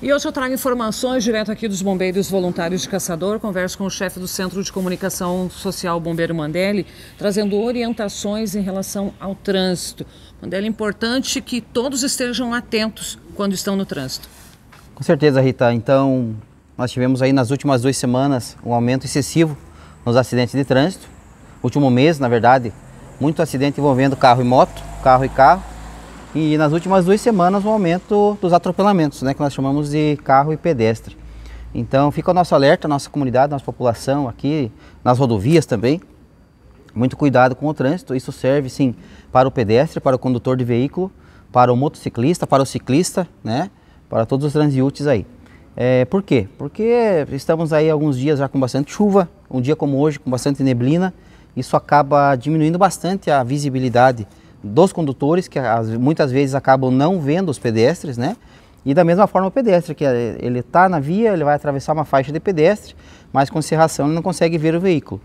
E hoje eu trago informações direto aqui dos Bombeiros Voluntários de Caçador. Converso com o chefe do Centro de Comunicação Social Bombeiro Mandelli, trazendo orientações em relação ao trânsito. Mandelli, é importante que todos estejam atentos quando estão no trânsito. Com certeza, Rita. Então, nós tivemos aí nas últimas duas semanas um aumento excessivo nos acidentes de trânsito. Último mês, na verdade, muito acidente envolvendo carro e moto, carro e carro e nas últimas duas semanas o um aumento dos atropelamentos, né, que nós chamamos de carro e pedestre. Então fica o nosso alerta, a nossa comunidade, a nossa população aqui, nas rodovias também. Muito cuidado com o trânsito, isso serve sim para o pedestre, para o condutor de veículo, para o motociclista, para o ciclista, né? para todos os transiútes aí. É, por quê? Porque estamos aí alguns dias já com bastante chuva, um dia como hoje com bastante neblina, isso acaba diminuindo bastante a visibilidade dos condutores, que as, muitas vezes acabam não vendo os pedestres, né? E da mesma forma o pedestre, que é, ele está na via, ele vai atravessar uma faixa de pedestre, mas com cerração ele não consegue ver o veículo.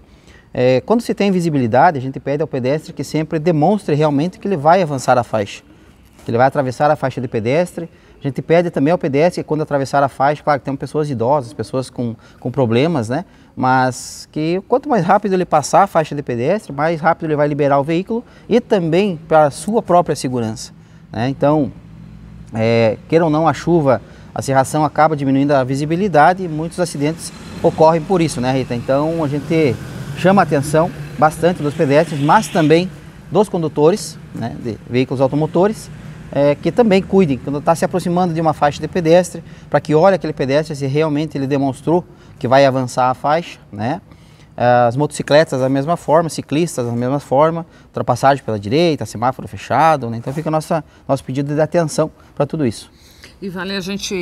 É, quando se tem visibilidade, a gente pede ao pedestre que sempre demonstre realmente que ele vai avançar a faixa. Ele vai atravessar a faixa de pedestre. A gente pede também ao pedestre que quando atravessar a faixa, claro que tem pessoas idosas, pessoas com, com problemas, né? Mas que quanto mais rápido ele passar a faixa de pedestre, mais rápido ele vai liberar o veículo e também para a sua própria segurança. Né? Então, é, queira ou não, a chuva, a cerração acaba diminuindo a visibilidade e muitos acidentes ocorrem por isso, né, Rita? Então, a gente chama a atenção bastante dos pedestres, mas também dos condutores né, de veículos automotores é, que também cuidem, quando está se aproximando de uma faixa de pedestre, para que olhe aquele pedestre se realmente ele demonstrou que vai avançar a faixa, né? É, as motocicletas da mesma forma, ciclistas da mesma forma, ultrapassagem pela direita, semáforo fechado, né? Então fica nossa, nosso pedido de atenção para tudo isso. E vale a gente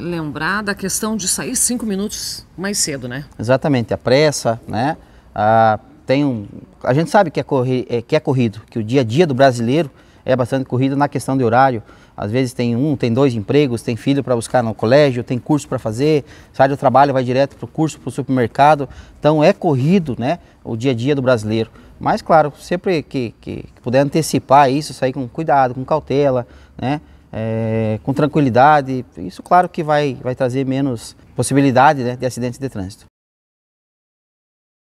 lembrar da questão de sair cinco minutos mais cedo, né? Exatamente, a pressa, né? Ah, tem um, a gente sabe que é, corri, é, que é corrido, que o dia a dia do brasileiro é bastante corrida na questão de horário. Às vezes tem um, tem dois empregos, tem filho para buscar no colégio, tem curso para fazer, sai do trabalho, vai direto para o curso, para o supermercado. Então é corrido né, o dia a dia do brasileiro. Mas claro, sempre que, que puder antecipar isso, sair com cuidado, com cautela, né, é, com tranquilidade, isso claro que vai, vai trazer menos possibilidade né, de acidentes de trânsito.